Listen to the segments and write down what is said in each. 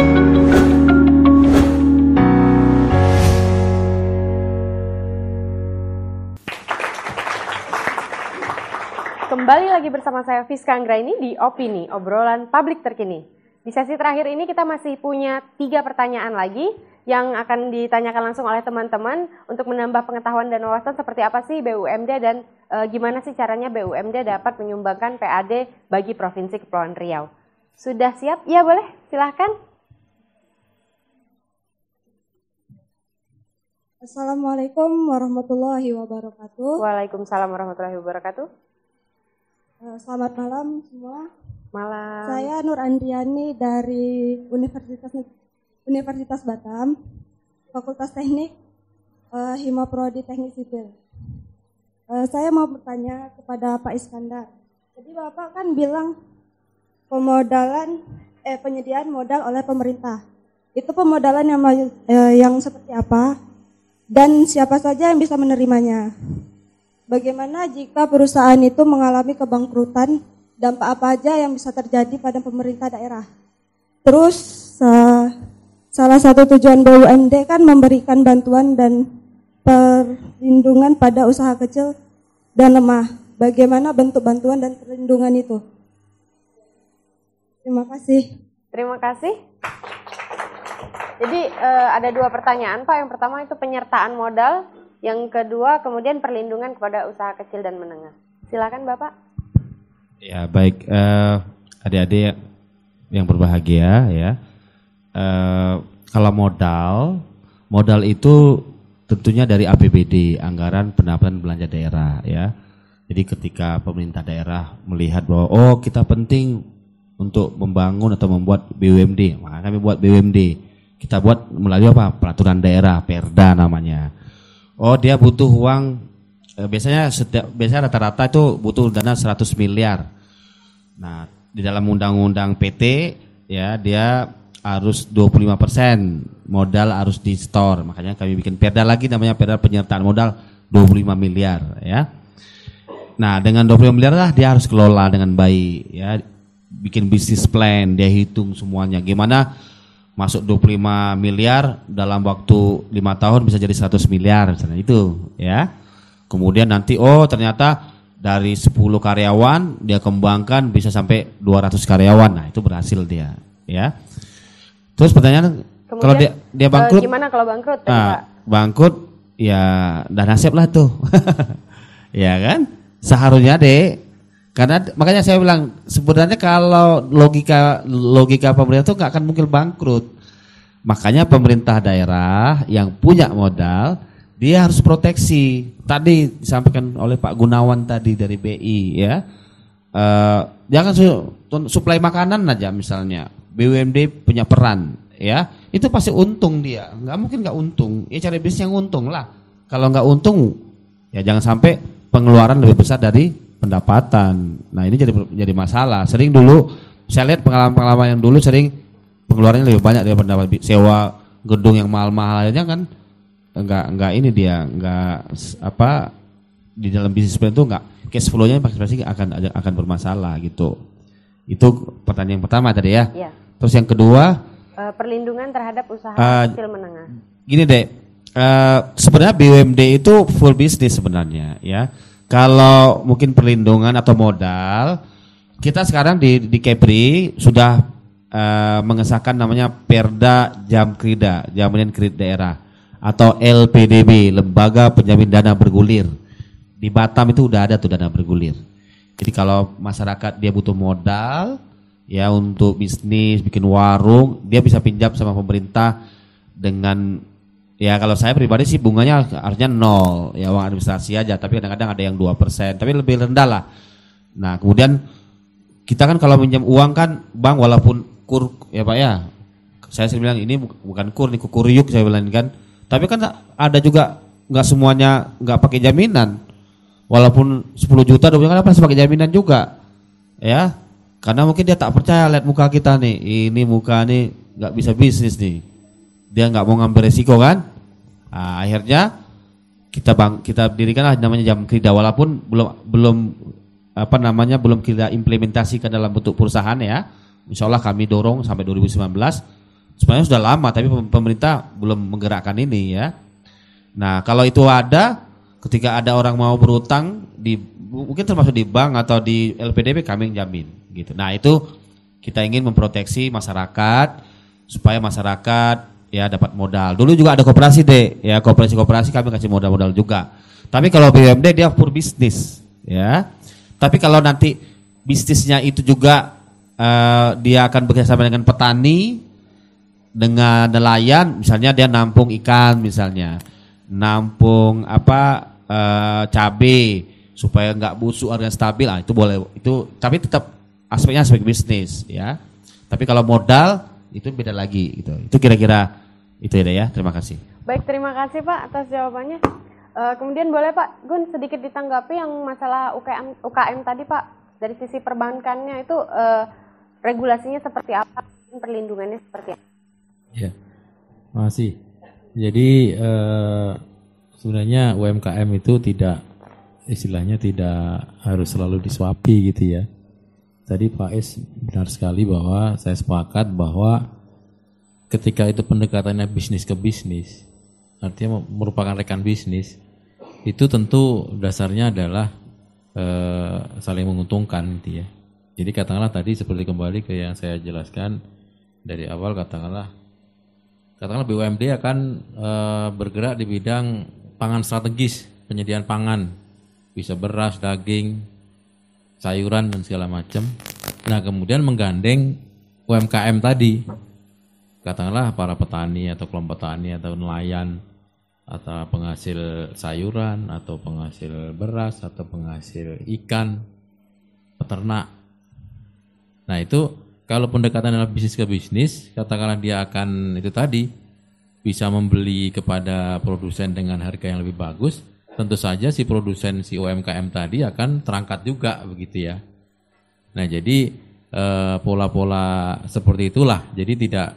Kembali lagi bersama saya Fiska Anggra ini di Opini, obrolan publik terkini. Di sesi terakhir ini kita masih punya tiga pertanyaan lagi yang akan ditanyakan langsung oleh teman-teman untuk menambah pengetahuan dan wawasan seperti apa sih BUMD dan e, gimana sih caranya BUMD dapat menyumbangkan PAD bagi Provinsi Kepulauan Riau. Sudah siap? Ya boleh, silahkan. Assalamualaikum warahmatullahi wabarakatuh. Waalaikumsalam warahmatullahi wabarakatuh. Eh, selamat malam semua. Malam. Saya Nur Andriani dari Universitas Universitas Batam, Fakultas Teknik eh, Himaprodi Teknik Sipil. Eh, saya mau bertanya kepada Pak Iskandar. Jadi Bapak kan bilang pemodalan eh penyediaan modal oleh pemerintah. Itu pemodalan yang eh, yang seperti apa? dan siapa saja yang bisa menerimanya. Bagaimana jika perusahaan itu mengalami kebangkrutan, dampak apa aja yang bisa terjadi pada pemerintah daerah? Terus salah satu tujuan BUMD kan memberikan bantuan dan perlindungan pada usaha kecil dan lemah. Bagaimana bentuk bantuan dan perlindungan itu? Terima kasih. Terima kasih. Jadi uh, ada dua pertanyaan Pak. Yang pertama itu penyertaan modal, yang kedua kemudian perlindungan kepada usaha kecil dan menengah. Silakan Bapak. Ya baik, eh, adik-adik yang berbahagia ya. Uh, kalau modal, modal itu tentunya dari APBD, anggaran pendapatan belanja daerah ya. Jadi ketika pemerintah daerah melihat bahwa oh kita penting untuk membangun atau membuat BUMD, maka kami buat BUMD kita buat melalui apa peraturan daerah perda namanya oh dia butuh uang eh, biasanya setiap biasanya rata-rata itu butuh dana 100 miliar nah di dalam undang-undang PT ya dia harus 25% modal harus di store makanya kami bikin perda lagi namanya perda penyertaan modal 25 miliar ya nah dengan 25 miliar lah dia harus kelola dengan baik ya bikin bisnis plan dia hitung semuanya gimana masuk 25 miliar dalam waktu lima tahun bisa jadi 100 miliar misalnya itu ya kemudian nanti oh ternyata dari 10 karyawan dia kembangkan bisa sampai 200 karyawan nah itu berhasil dia ya terus pertanyaan kemudian, kalau dia dia eh, bangkrut gimana kalau bangkrut nah, bangkrut ya dan nasib lah tuh ya kan seharusnya deh karena makanya saya bilang sebenarnya kalau logika logika pemerintah itu nggak akan mungkin bangkrut. Makanya pemerintah daerah yang punya modal dia harus proteksi. Tadi disampaikan oleh Pak Gunawan tadi dari BI ya. Uh, jangan su suplai makanan aja misalnya BUMD punya peran ya itu pasti untung dia nggak mungkin nggak untung ya cari bisnis yang untung lah kalau nggak untung ya jangan sampai pengeluaran lebih besar dari pendapatan. Nah ini jadi jadi masalah. Sering dulu saya lihat pengalaman-pengalaman yang dulu sering pengeluarannya lebih banyak dari pendapat sewa gedung yang mahal-mahal aja kan enggak enggak ini dia enggak apa di dalam bisnis plan itu enggak cash flow-nya pasti akan akan bermasalah gitu. Itu pertanyaan yang pertama tadi ya. ya. Terus yang kedua eh, perlindungan terhadap usaha uh, kecil menengah. Gini deh, uh, sebenarnya BUMD itu full bisnis sebenarnya ya kalau mungkin perlindungan atau modal, kita sekarang di di Kepri sudah uh, mengesahkan namanya Perda Jamkrida, Jaminan Kredit Daerah atau LPDB, Lembaga Penjamin Dana Bergulir. Di Batam itu udah ada tuh dana bergulir. Jadi kalau masyarakat dia butuh modal ya untuk bisnis, bikin warung, dia bisa pinjam sama pemerintah dengan Ya kalau saya pribadi sih bunganya harusnya nol ya uang administrasi aja tapi kadang-kadang ada yang dua persen tapi lebih rendah lah. Nah kemudian kita kan kalau minjam uang kan bang walaupun kur ya pak ya saya sering bilang ini bukan kur ini kukuriuk saya bilang kan tapi kan ada juga nggak semuanya nggak pakai jaminan walaupun 10 juta dua juta kan apa? Sebagai jaminan juga ya karena mungkin dia tak percaya lihat muka kita nih ini muka nih nggak bisa bisnis nih dia nggak mau ngambil resiko kan Nah, akhirnya kita bang kita dirikanlah namanya jam kerja walaupun belum belum apa namanya belum kita implementasi ke dalam bentuk perusahaan ya. Insya Allah kami dorong sampai 2019. Sebenarnya sudah lama tapi pemerintah belum menggerakkan ini ya. Nah kalau itu ada, ketika ada orang mau berutang di mungkin termasuk di bank atau di LPDP kami yang jamin gitu. Nah itu kita ingin memproteksi masyarakat supaya masyarakat ya dapat modal. Dulu juga ada koperasi deh, ya koperasi-koperasi kami kasih modal-modal juga. Tapi kalau BUMD dia pur bisnis, ya. Tapi kalau nanti bisnisnya itu juga uh, dia akan bekerjasama dengan petani, dengan nelayan, misalnya dia nampung ikan misalnya, nampung apa uh, eh, cabai supaya nggak busuk harga stabil, ah, itu boleh itu tapi tetap aspeknya aspek bisnis, ya. Tapi kalau modal itu beda lagi gitu. Itu kira-kira itu ya, ya. Terima kasih. Baik, terima kasih Pak atas jawabannya. Uh, kemudian boleh Pak Gun sedikit ditanggapi yang masalah UKM, UKM tadi Pak dari sisi perbankannya itu uh, regulasinya seperti apa, perlindungannya seperti apa? Ya, masih. Jadi uh, sebenarnya UMKM itu tidak istilahnya tidak harus selalu disuapi gitu ya. Tadi Pak S benar sekali bahwa saya sepakat bahwa ketika itu pendekatannya bisnis ke bisnis, artinya merupakan rekan bisnis, itu tentu dasarnya adalah e, saling menguntungkan gitu ya. Jadi katakanlah tadi seperti kembali ke yang saya jelaskan dari awal katakanlah katakanlah BUMD akan e, bergerak di bidang pangan strategis, penyediaan pangan, bisa beras, daging, sayuran dan segala macam. Nah kemudian menggandeng UMKM tadi, katakanlah para petani atau kelompok petani atau nelayan atau penghasil sayuran atau penghasil beras atau penghasil ikan, peternak. Nah itu kalau pendekatan dalam bisnis ke bisnis, katakanlah dia akan itu tadi bisa membeli kepada produsen dengan harga yang lebih bagus, tentu saja si produsen si UMKM tadi akan terangkat juga begitu ya. Nah, jadi eh, pola-pola e, seperti itulah. Jadi tidak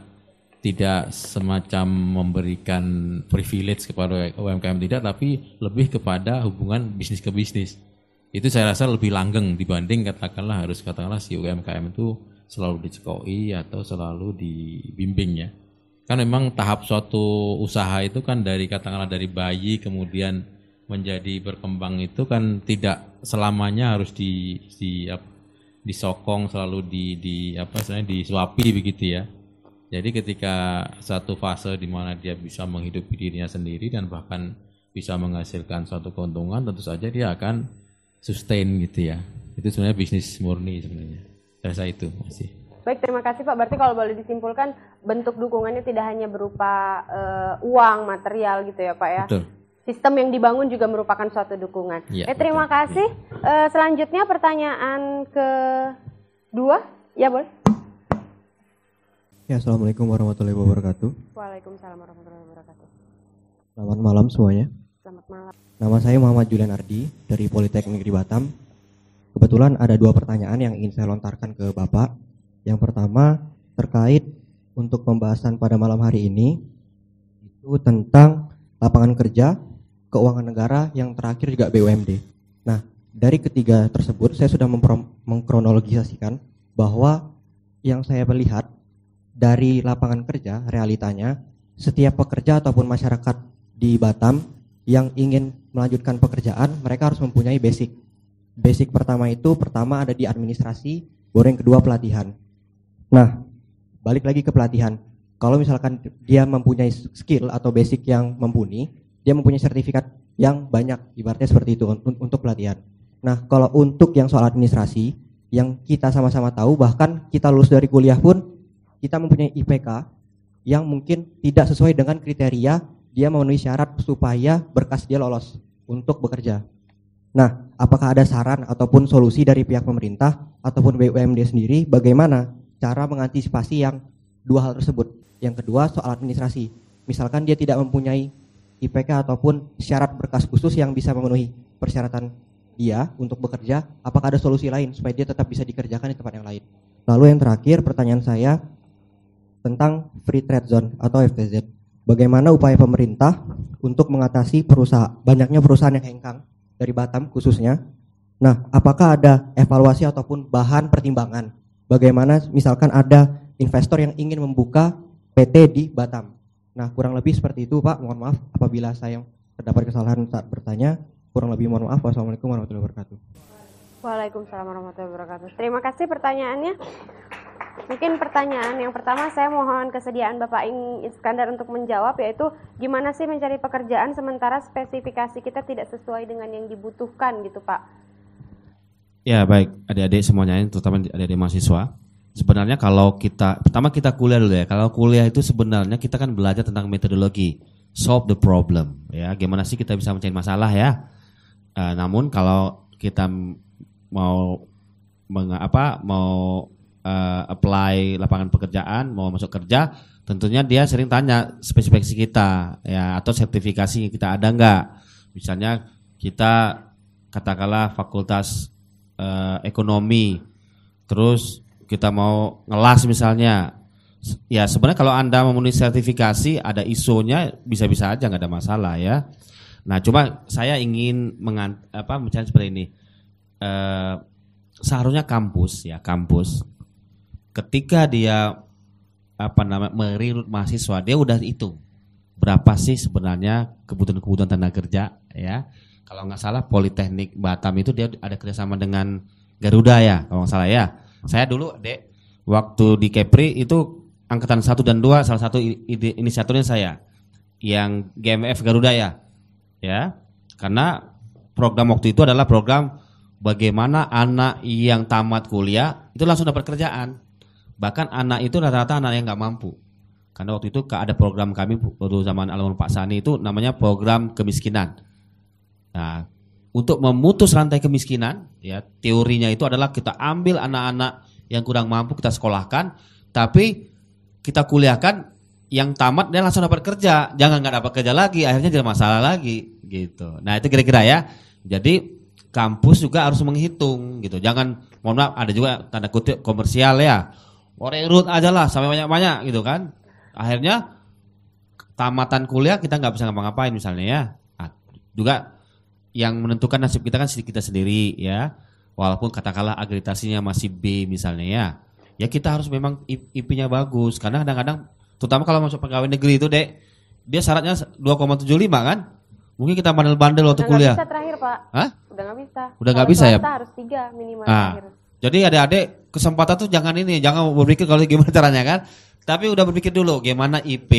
tidak semacam memberikan privilege kepada UMKM tidak, tapi lebih kepada hubungan bisnis ke bisnis. Itu saya rasa lebih langgeng dibanding katakanlah harus katakanlah si UMKM itu selalu dicekoi atau selalu dibimbing ya. Kan memang tahap suatu usaha itu kan dari katakanlah dari bayi kemudian menjadi berkembang itu kan tidak selamanya harus di di disokong selalu di di apa sebenarnya disuapi begitu ya. Jadi ketika satu fase di mana dia bisa menghidupi dirinya sendiri dan bahkan bisa menghasilkan suatu keuntungan, tentu saja dia akan sustain gitu ya. Itu sebenarnya bisnis murni sebenarnya. Rasa itu masih. Baik, terima kasih Pak. Berarti kalau boleh disimpulkan bentuk dukungannya tidak hanya berupa uh, uang, material gitu ya, Pak ya. Betul sistem yang dibangun juga merupakan suatu dukungan. Ya, eh, terima betul. kasih. Uh, selanjutnya pertanyaan ke dua, ya boleh. Ya, assalamualaikum warahmatullahi wabarakatuh. Waalaikumsalam warahmatullahi wabarakatuh. Selamat malam semuanya. Selamat malam. Nama saya Muhammad Julian Ardi dari Politeknik Negeri Batam. Kebetulan ada dua pertanyaan yang ingin saya lontarkan ke Bapak. Yang pertama terkait untuk pembahasan pada malam hari ini itu tentang lapangan kerja keuangan negara, yang terakhir juga BUMD. Nah, dari ketiga tersebut saya sudah mengkronologisasikan bahwa yang saya melihat dari lapangan kerja realitanya setiap pekerja ataupun masyarakat di Batam yang ingin melanjutkan pekerjaan mereka harus mempunyai basic. Basic pertama itu pertama ada di administrasi, baru yang kedua pelatihan. Nah, balik lagi ke pelatihan. Kalau misalkan dia mempunyai skill atau basic yang mumpuni, dia mempunyai sertifikat yang banyak ibaratnya seperti itu untuk pelatihan nah kalau untuk yang soal administrasi yang kita sama-sama tahu bahkan kita lulus dari kuliah pun kita mempunyai IPK yang mungkin tidak sesuai dengan kriteria dia memenuhi syarat supaya berkas dia lolos untuk bekerja. Nah, apakah ada saran ataupun solusi dari pihak pemerintah ataupun BUMD sendiri bagaimana cara mengantisipasi yang dua hal tersebut? Yang kedua soal administrasi. Misalkan dia tidak mempunyai IPK ataupun syarat berkas khusus yang bisa memenuhi persyaratan dia untuk bekerja, apakah ada solusi lain supaya dia tetap bisa dikerjakan di tempat yang lain. Lalu yang terakhir pertanyaan saya tentang free trade zone atau FTZ. Bagaimana upaya pemerintah untuk mengatasi perusahaan banyaknya perusahaan yang hengkang dari Batam khususnya? Nah, apakah ada evaluasi ataupun bahan pertimbangan bagaimana misalkan ada investor yang ingin membuka PT di Batam Nah, kurang lebih seperti itu, Pak. Mohon maaf apabila saya terdapat kesalahan saat bertanya. Kurang lebih mohon maaf. Wassalamualaikum warahmatullahi wabarakatuh. Waalaikumsalam warahmatullahi wabarakatuh. Terima kasih pertanyaannya. Mungkin pertanyaan yang pertama saya mohon kesediaan Bapak Ing Iskandar untuk menjawab yaitu gimana sih mencari pekerjaan sementara spesifikasi kita tidak sesuai dengan yang dibutuhkan gitu Pak. Ya baik adik-adik semuanya terutama adik-adik mahasiswa sebenarnya kalau kita pertama kita kuliah dulu ya. Kalau kuliah itu sebenarnya kita kan belajar tentang metodologi solve the problem ya. Gimana sih kita bisa mencari masalah ya? E, namun kalau kita mau meng, apa mau uh, apply lapangan pekerjaan, mau masuk kerja, tentunya dia sering tanya spesifikasi kita ya atau sertifikasi kita ada nggak? Misalnya kita katakanlah fakultas uh, ekonomi, terus kita mau ngelas misalnya ya sebenarnya kalau anda memenuhi sertifikasi ada ISO-nya bisa-bisa aja nggak ada masalah ya nah cuma saya ingin mengant apa mencari seperti ini e, seharusnya kampus ya kampus ketika dia apa namanya merekrut mahasiswa dia udah itu berapa sih sebenarnya kebutuhan-kebutuhan tenaga kerja ya kalau nggak salah Politeknik Batam itu dia ada kerjasama dengan Garuda ya kalau nggak salah ya saya dulu, Dek, waktu di Kepri itu angkatan satu dan dua, salah satu ide inisiatornya saya yang GMF Garuda ya. Ya. Karena program waktu itu adalah program bagaimana anak yang tamat kuliah itu langsung dapat kerjaan. Bahkan anak itu rata-rata anak yang nggak mampu. Karena waktu itu ada program kami waktu zaman almarhum Pak Sani itu namanya program kemiskinan. Nah, untuk memutus rantai kemiskinan, ya teorinya itu adalah kita ambil anak-anak yang kurang mampu kita sekolahkan, tapi kita kuliahkan yang tamat dia langsung dapat kerja, jangan nggak dapat kerja lagi, akhirnya jadi masalah lagi gitu. Nah itu kira-kira ya. Jadi kampus juga harus menghitung gitu. Jangan mohon maaf ada juga tanda kutip komersial ya. Orerut aja lah sampai banyak-banyak gitu kan. Akhirnya tamatan kuliah kita nggak bisa ngapa-ngapain misalnya ya. Nah, juga yang menentukan nasib kita kan kita sendiri ya. Walaupun katakanlah akreditasinya masih B misalnya ya. Ya kita harus memang IP-nya bagus karena kadang-kadang terutama kalau masuk pegawai negeri itu, Dek, dia syaratnya 2,75 kan? Mungkin kita bandel-bandel waktu kuliah. Udah bisa terakhir, Pak. Hah? Udah nggak bisa. Udah nggak bisa ya? harus tiga minimal nah, terakhir. Jadi adik-adik kesempatan tuh jangan ini, jangan berpikir kalau gimana caranya kan. Tapi udah berpikir dulu gimana IP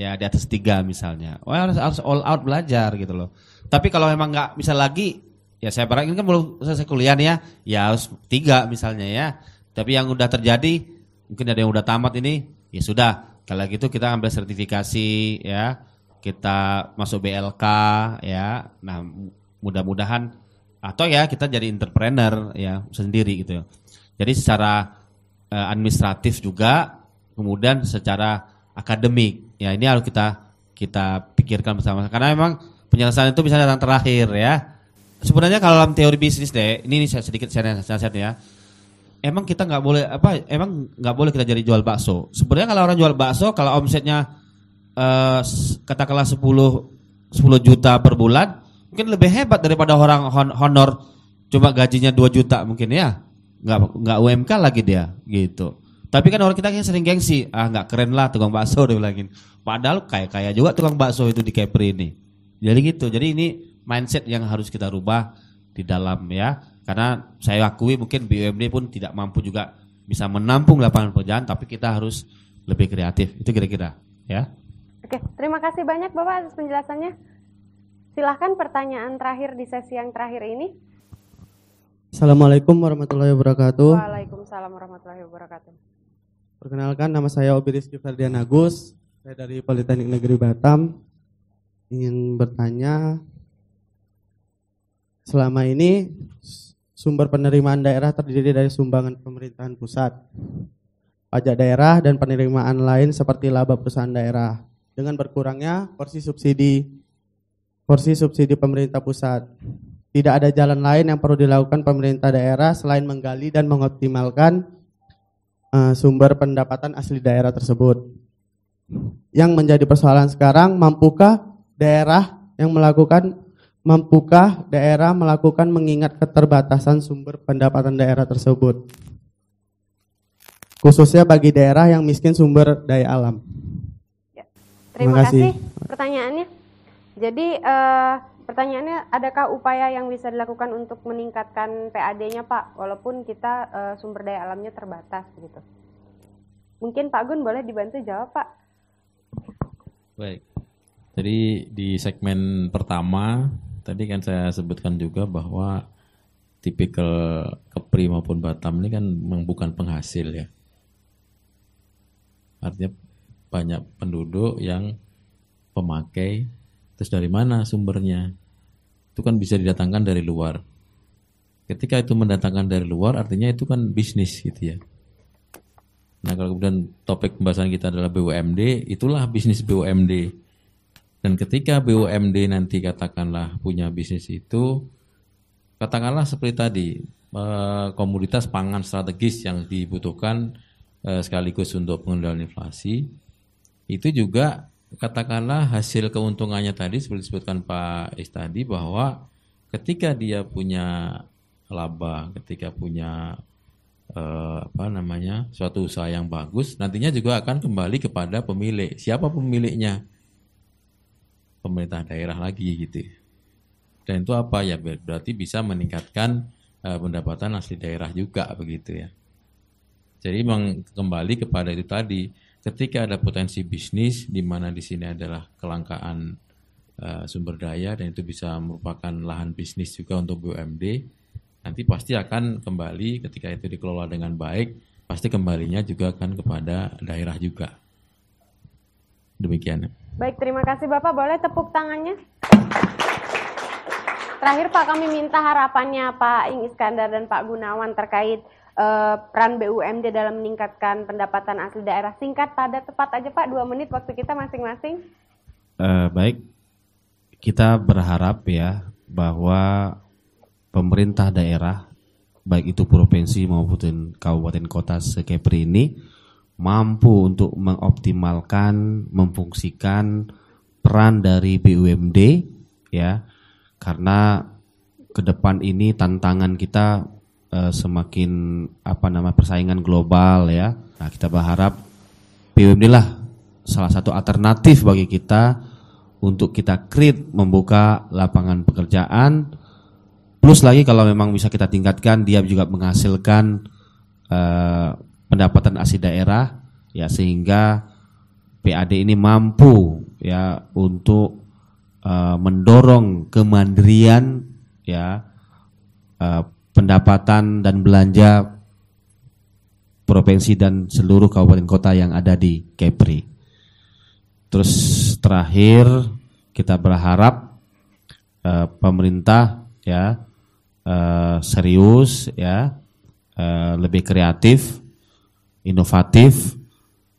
ya di atas tiga misalnya. Wah harus, harus all out belajar gitu loh. Tapi kalau memang nggak bisa lagi, ya saya berharap ini kan belum selesai kuliah nih ya, ya harus tiga misalnya ya. Tapi yang udah terjadi, mungkin ada yang udah tamat ini, ya sudah. Kalau gitu kita ambil sertifikasi ya, kita masuk BLK ya. Nah mudah-mudahan atau ya kita jadi entrepreneur ya sendiri gitu. Ya. Jadi secara eh, administratif juga, kemudian secara akademik ya ini harus kita kita pikirkan bersama karena memang penyelesaian itu bisa datang terakhir ya. Sebenarnya kalau dalam teori bisnis deh, ini, ini sedikit saya nasihatnya ya. Emang kita nggak boleh apa? Emang nggak boleh kita jadi jual bakso. Sebenarnya kalau orang jual bakso, kalau omsetnya eh, katakanlah 10 10 juta per bulan, mungkin lebih hebat daripada orang hon honor cuma gajinya 2 juta mungkin ya. Nggak nggak UMK lagi dia gitu. Tapi kan orang kita kan sering gengsi, ah nggak keren lah tukang bakso dibilangin. Padahal kayak kayak juga tukang bakso itu di Kepri ini. Jadi gitu. Jadi ini mindset yang harus kita rubah di dalam ya. Karena saya akui mungkin BUMD pun tidak mampu juga bisa menampung lapangan pekerjaan, tapi kita harus lebih kreatif. Itu kira-kira ya. Oke, terima kasih banyak Bapak atas penjelasannya. Silahkan pertanyaan terakhir di sesi yang terakhir ini. Assalamualaikum warahmatullahi wabarakatuh. Waalaikumsalam warahmatullahi wabarakatuh. Perkenalkan nama saya Obiris Rizky Agus, saya dari Politeknik Negeri Batam ingin bertanya selama ini sumber penerimaan daerah terdiri dari sumbangan pemerintahan pusat, pajak daerah dan penerimaan lain seperti laba perusahaan daerah. Dengan berkurangnya porsi subsidi porsi subsidi pemerintah pusat, tidak ada jalan lain yang perlu dilakukan pemerintah daerah selain menggali dan mengoptimalkan uh, sumber pendapatan asli daerah tersebut. Yang menjadi persoalan sekarang, mampukah daerah yang melakukan mampukah daerah melakukan mengingat keterbatasan sumber pendapatan daerah tersebut khususnya bagi daerah yang miskin sumber daya alam ya. terima, terima kasih. kasih pertanyaannya jadi eh, pertanyaannya adakah upaya yang bisa dilakukan untuk meningkatkan PAD-nya Pak walaupun kita eh, sumber daya alamnya terbatas gitu mungkin Pak Gun boleh dibantu jawab Pak baik jadi di segmen pertama tadi kan saya sebutkan juga bahwa tipikal Kepri maupun Batam ini kan bukan penghasil ya. Artinya banyak penduduk yang pemakai terus dari mana sumbernya? Itu kan bisa didatangkan dari luar. Ketika itu mendatangkan dari luar artinya itu kan bisnis gitu ya. Nah, kalau kemudian topik pembahasan kita adalah BUMD, itulah bisnis BUMD dan ketika BUMD nanti katakanlah punya bisnis itu, katakanlah seperti tadi, eh, komoditas pangan strategis yang dibutuhkan eh, sekaligus untuk pengendalian inflasi, itu juga katakanlah hasil keuntungannya tadi seperti disebutkan Pak Is tadi bahwa ketika dia punya laba, ketika punya eh, apa namanya suatu usaha yang bagus, nantinya juga akan kembali kepada pemilik. Siapa pemiliknya? pemerintah daerah lagi gitu. Ya. Dan itu apa ya berarti bisa meningkatkan uh, pendapatan asli daerah juga begitu ya. Jadi memang kembali kepada itu tadi, ketika ada potensi bisnis di mana di sini adalah kelangkaan uh, sumber daya dan itu bisa merupakan lahan bisnis juga untuk BUMD, nanti pasti akan kembali ketika itu dikelola dengan baik, pasti kembalinya juga akan kepada daerah juga. Demikian. Baik, terima kasih Bapak. Boleh tepuk tangannya? Terakhir Pak, kami minta harapannya Pak Ing Iskandar dan Pak Gunawan terkait eh, peran BUMD dalam meningkatkan pendapatan asli daerah. Singkat, pada tepat aja Pak, dua menit waktu kita masing-masing. Eh, baik, kita berharap ya bahwa pemerintah daerah, baik itu provinsi maupun kabupaten kota sekepri ini, mampu untuk mengoptimalkan, memfungsikan peran dari BUMD ya. Karena ke depan ini tantangan kita e, semakin apa nama persaingan global ya. Nah, kita berharap BUMD lah salah satu alternatif bagi kita untuk kita create membuka lapangan pekerjaan. Plus lagi kalau memang bisa kita tingkatkan dia juga menghasilkan uh, pendapatan asli daerah ya sehingga PAD ini mampu ya untuk uh, mendorong kemandirian ya uh, pendapatan dan belanja provinsi dan seluruh kabupaten kota yang ada di Kepri. Terus terakhir kita berharap uh, pemerintah ya uh, serius ya uh, lebih kreatif inovatif.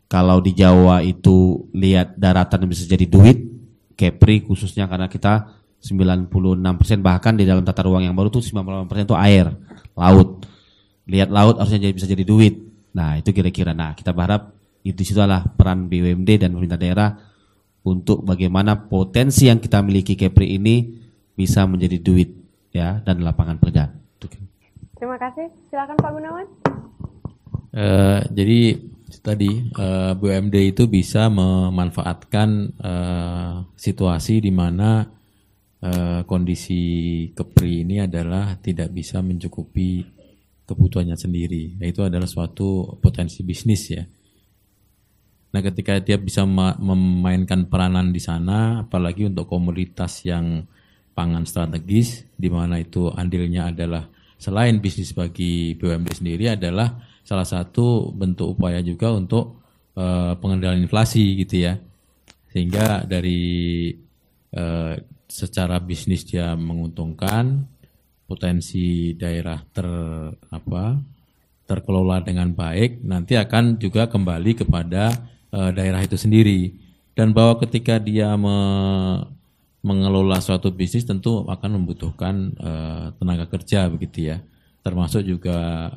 Kalau di Jawa itu lihat daratan bisa jadi duit, Kepri khususnya karena kita 96% bahkan di dalam tata ruang yang baru tuh 98% itu air, laut. Lihat laut harusnya jadi, bisa jadi duit. Nah, itu kira-kira. Nah, kita berharap itu adalah peran BUMD dan pemerintah daerah untuk bagaimana potensi yang kita miliki Kepri ini bisa menjadi duit ya dan lapangan pekerjaan. Terima kasih. Silakan Pak Gunawan. Eh, jadi tadi uh, eh, BUMD itu bisa memanfaatkan uh, situasi di mana kondisi Kepri ini adalah tidak bisa mencukupi kebutuhannya sendiri. Nah, itu adalah suatu potensi bisnis ya. Nah, ketika dia bisa memainkan peranan di sana, apalagi untuk komoditas yang pangan strategis, di mana itu andilnya adalah selain bisnis bagi BUMD sendiri adalah salah satu bentuk upaya juga untuk uh, pengendalian inflasi gitu ya. Sehingga dari uh, secara bisnis dia menguntungkan, potensi daerah ter apa terkelola dengan baik nanti akan juga kembali kepada uh, daerah itu sendiri dan bahwa ketika dia me mengelola suatu bisnis tentu akan membutuhkan uh, tenaga kerja begitu ya termasuk juga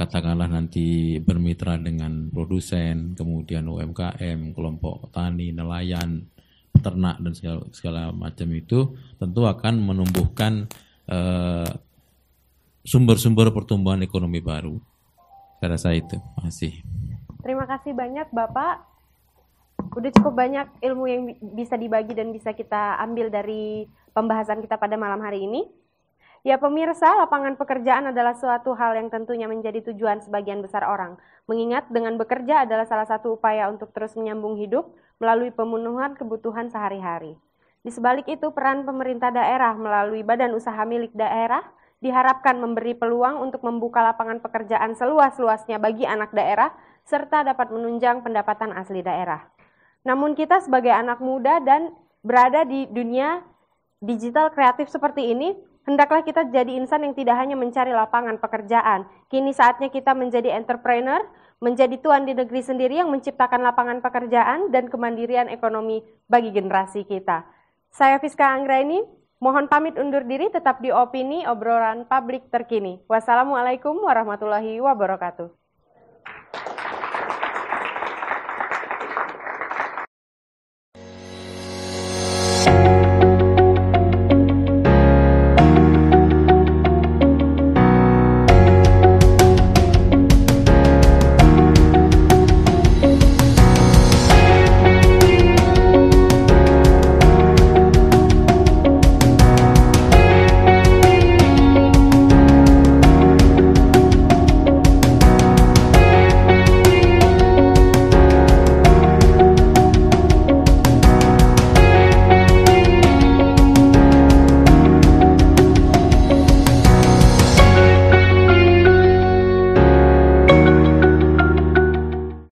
katakanlah nanti bermitra dengan produsen, kemudian UMKM, kelompok tani, nelayan, peternak dan segala, segala macam itu tentu akan menumbuhkan eh, sumber-sumber eh, pertumbuhan ekonomi baru. Saya rasa itu masih. Terima kasih banyak Bapak. Udah cukup banyak ilmu yang bisa dibagi dan bisa kita ambil dari pembahasan kita pada malam hari ini. Ya pemirsa, lapangan pekerjaan adalah suatu hal yang tentunya menjadi tujuan sebagian besar orang. Mengingat dengan bekerja adalah salah satu upaya untuk terus menyambung hidup melalui pemenuhan kebutuhan sehari-hari. Di sebalik itu, peran pemerintah daerah melalui badan usaha milik daerah diharapkan memberi peluang untuk membuka lapangan pekerjaan seluas-luasnya bagi anak daerah serta dapat menunjang pendapatan asli daerah. Namun kita sebagai anak muda dan berada di dunia digital kreatif seperti ini, Hendaklah kita jadi insan yang tidak hanya mencari lapangan pekerjaan. Kini saatnya kita menjadi entrepreneur, menjadi tuan di negeri sendiri yang menciptakan lapangan pekerjaan dan kemandirian ekonomi bagi generasi kita. Saya Fiska Anggraini, mohon pamit undur diri tetap di Opini Obrolan Publik Terkini. Wassalamualaikum warahmatullahi wabarakatuh.